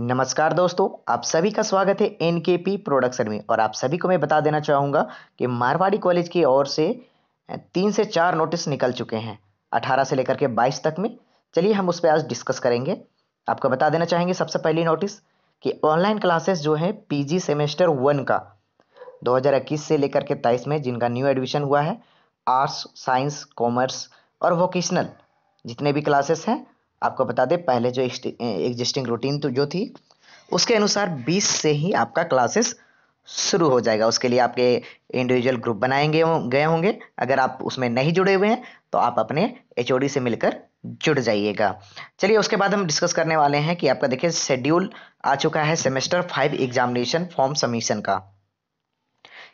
नमस्कार दोस्तों आप सभी का स्वागत है एन के पी प्रोडक्शन में और आप सभी को मैं बता देना चाहूँगा कि मारवाड़ी कॉलेज की ओर से तीन से चार नोटिस निकल चुके हैं अठारह से लेकर के बाईस तक में चलिए हम उस पर आज डिस्कस करेंगे आपको बता देना चाहेंगे सबसे पहली नोटिस कि ऑनलाइन क्लासेस जो है पीजी सेमेस्टर वन का दो से लेकर के तेईस में जिनका न्यू एडमिशन हुआ है आर्ट्स साइंस कॉमर्स और वोकेशनल जितने भी क्लासेस हैं आपको बता दें पहले जो एग्जिस्टिंग रूटीन तो जो थी उसके अनुसार 20 से ही आपका क्लासेस शुरू हो जाएगा उसके लिए आपके इंडिविजुअल ग्रुप बनाएंगे गए होंगे अगर आप उसमें नहीं जुड़े हुए हैं तो आप अपने एच से मिलकर जुड़ जाइएगा चलिए उसके बाद हम डिस्कस करने वाले हैं कि आपका देखिए शेड्यूल आ चुका है semester five examination form submission का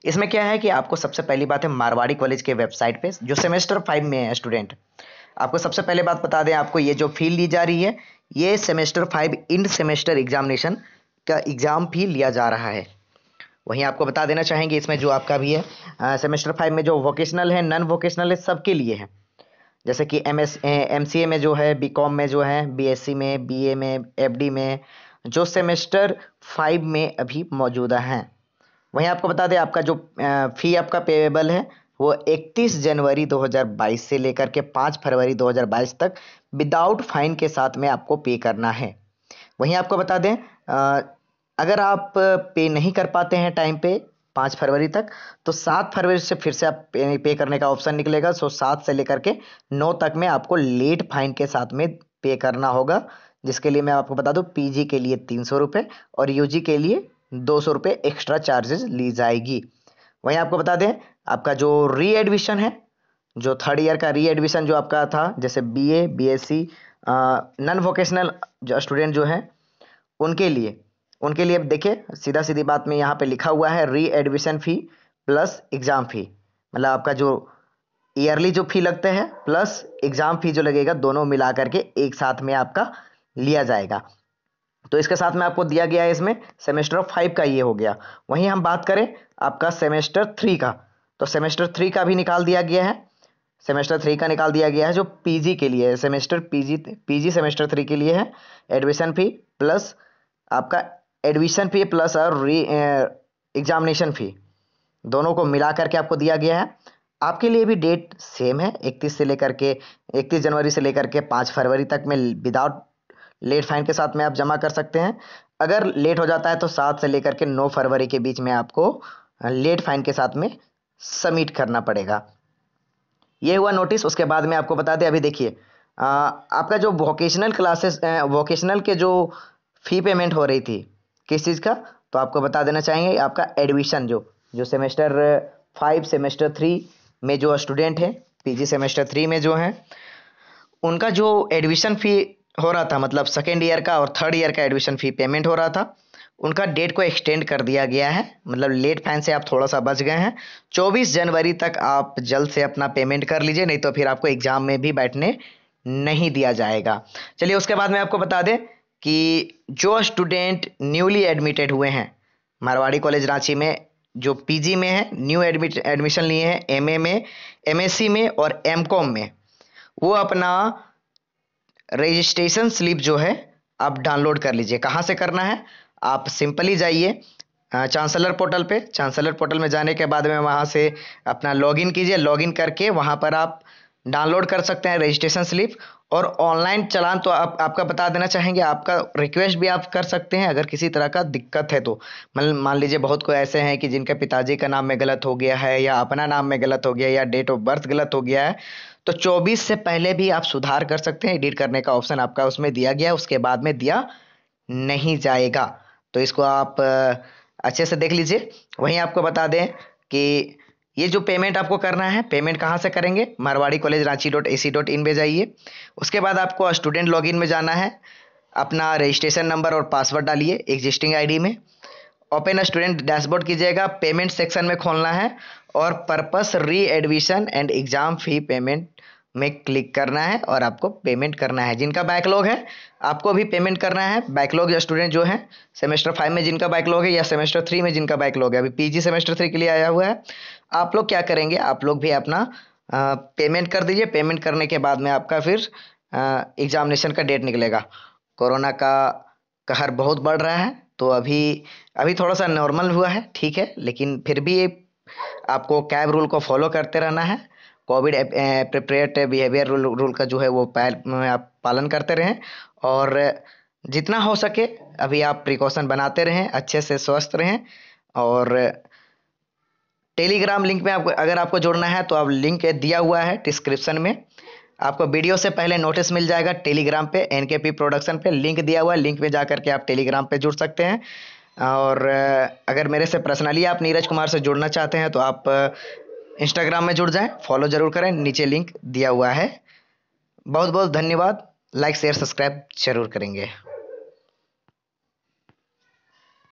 इसमें क्या है कि आपको सबसे पहली बात है मारवाड़ी कॉलेज के वेबसाइट पे जो सेमेस्टर फाइव में है स्टूडेंट आपको सबसे पहले बात बता दें आपको ये जो फी ली जा रही है ये सेमेस्टर फाइव इन सेमेस्टर एग्जामिनेशन का एग्ज़ाम फी लिया जा रहा है वहीं आपको बता देना चाहेंगे इसमें जो आपका भी है सेमेस्टर फाइव में जो वोकेशनल है नॉन वोकेशनल है सबके लिए है जैसे कि M S M C A में जो है बी कॉम में जो है बी एस सी में बी ए में एफ डी में जो सेमेस्टर फाइव में अभी मौजूदा हैं वहीं आपको बता दें आपका जो फ़ी आपका पेएबल है वो 31 जनवरी 2022 से लेकर के 5 फरवरी 2022 तक विदाउट फाइन के साथ में आपको पे करना है वहीं आपको बता दें अगर आप पे नहीं कर पाते हैं टाइम पे पाँच फरवरी तक तो सात फरवरी से फिर से आप पे, करने का ऑप्शन निकलेगा सो सात से लेकर के नौ तक में आपको लेट फाइन के साथ में पे करना होगा जिसके लिए मैं आपको बता दूँ पी के लिए तीन सौ रुपये और यू के लिए दो सौ रुपये एक्स्ट्रा चार्जेस ली जाएगी वहीं आपको बता दें आपका जो री एडमिशन है जो थर्ड ईयर का री एडमिशन जो आपका था जैसे BA BSc non vocational student जो हैं उनके लिए उनके लिए देखिए सीधा सीधी बात में यहाँ पे लिखा हुआ है re admission fee plus exam fee मतलब आपका जो ईयरली जो फ़ी लगते हैं प्लस एग्ज़ाम फ़ी जो लगेगा दोनों मिला करके एक साथ में आपका लिया जाएगा तो इसके साथ में आपको दिया गया है इसमें सेमेस्टर फाइव का ये हो गया वहीं हम बात करें आपका सेमेस्टर थ्री का तो सेमेस्टर थ्री का भी निकाल दिया गया है सेमेस्टर थ्री का निकाल दिया गया है जो पीजी के लिए है semester PG PG semester three के लिए है एडमिशन फी प्लस आपका एडमिशन फी प्लस और री एग्जामिनेशन फी दोनों को मिला करके आपको दिया गया है आपके लिए भी डेट सेम है इकतीस से लेकर के इकतीस जनवरी से लेकर के पाँच फरवरी तक में विदाउट लेट फाइन के साथ में आप जमा कर सकते हैं अगर लेट हो जाता है तो सात से लेकर के नौ फरवरी के बीच में आपको लेट फाइन के साथ में सबमिट करना पड़ेगा ये हुआ नोटिस उसके बाद में आपको बता दें अभी देखिए आपका जो वोकेशनल क्लासेस वोकेशनल के जो फ़ी पेमेंट हो रही थी किस चीज़ का तो आपको बता देना चाहेंगे आपका एडमिशन जो जो सेमेस्टर फाइव सेमेस्टर थ्री में जो स्टूडेंट हैं पीजी सेमेस्टर थ्री में जो हैं उनका जो एडमिशन फ़ी हो रहा था मतलब सेकेंड ईयर का और थर्ड ईयर का एडमिशन फ़ी पेमेंट हो रहा था उनका डेट को एक्सटेंड कर दिया गया है मतलब लेट फाइन से आप थोड़ा सा बच गए हैं 24 जनवरी तक आप जल्द से अपना पेमेंट कर लीजिए नहीं तो फिर आपको एग्ज़ाम में भी बैठने नहीं दिया जाएगा चलिए उसके बाद मैं आपको बता दें कि जो स्टूडेंट न्यूली एडमिटेड हुए हैं मारवाड़ी कॉलेज रांची में जो पीजी में है न्यू एडमिट एडमिशन लिए हैं एमए में एमएससी में और एमकॉम में वो अपना रजिस्ट्रेशन स्लिप जो है आप डाउनलोड कर लीजिए कहाँ से करना है आप सिंपली जाइए चांसलर पोर्टल पे चांसलर पोर्टल में जाने के बाद में वहाँ से अपना लॉगिन कीजिए लॉगिन करके वहाँ पर आप डाउनलोड कर सकते हैं रजिस्ट्रेशन स्लिप और ऑनलाइन चलान तो आप आपका बता देना चाहेंगे आपका रिक्वेस्ट भी आप कर सकते हैं अगर किसी तरह का दिक्कत है तो मान मान लीजिए बहुत कोई ऐसे हैं कि जिनके पिताजी का नाम में गलत हो गया है या अपना नाम में गलत हो गया या डेट ऑफ बर्थ गलत हो गया है तो 24 से पहले भी आप सुधार कर सकते हैं एडिट करने का ऑप्शन आपका उसमें दिया गया उसके बाद में दिया नहीं जाएगा तो इसको आप अच्छे से देख लीजिए वहीं आपको बता दें कि ये जो पेमेंट आपको करना है पेमेंट कहाँ से करेंगे Marwari college Ranchi dot A C dot in पर जाइए उसके बाद आपको स्टूडेंट लॉगिन में जाना है अपना रजिस्ट्रेशन नंबर और पासवर्ड डालिए एग्जिस्टिंग आईडी में ओपन स्टूडेंट डैशबोर्ड कीजिएगा पेमेंट सेक्शन में खोलना है और purpose re admission and exam fee payment में क्लिक करना है और आपको पेमेंट करना है जिनका बैकलॉग है आपको भी पेमेंट करना है बैकलॉग स्टूडेंट जो है सेमेस्टर फाइव में जिनका बैकलॉग है या सेमेस्टर थ्री में जिनका बैकलॉग है अभी पीजी सेमेस्टर थ्री के लिए आया हुआ है आप लोग क्या करेंगे आप लोग भी अपना पेमेंट कर दीजिए पेमेंट करने के बाद में आपका फिर एग्जामिनेशन का डेट निकलेगा कोरोना का कहर बहुत बढ़ रहा है तो अभी अभी थोड़ा सा नॉर्मल हुआ है ठीक है लेकिन फिर भी आपको कैब रूल को फॉलो करते रहना है covid prepared behaviour rule rule का जो है वो आप पालन करते रहें और जितना हो सके अभी आप प्रिकॉशन बनाते रहें अच्छे से स्वस्थ रहें और टेलीग्राम लिंक में आपको अगर आपको जोड़ना है तो आप लिंक दिया हुआ है डिस्क्रिप्शन में आपको वीडियो से पहले नोटिस मिल जाएगा टेलीग्राम पे एन के पी प्रोडक्शन पे लिंक दिया हुआ है लिंक में जा करके आप टेलीग्राम पे जुड़ सकते हैं और अगर मेरे से पर्सनली आप नीरज कुमार से जुड़ना चाहते हैं तो आप इंस्टाग्राम में जुड़ जाएं फॉलो ज़रूर करें नीचे लिंक दिया हुआ है बहुत बहुत धन्यवाद लाइक शेयर सब्सक्राइब जरूर करेंगे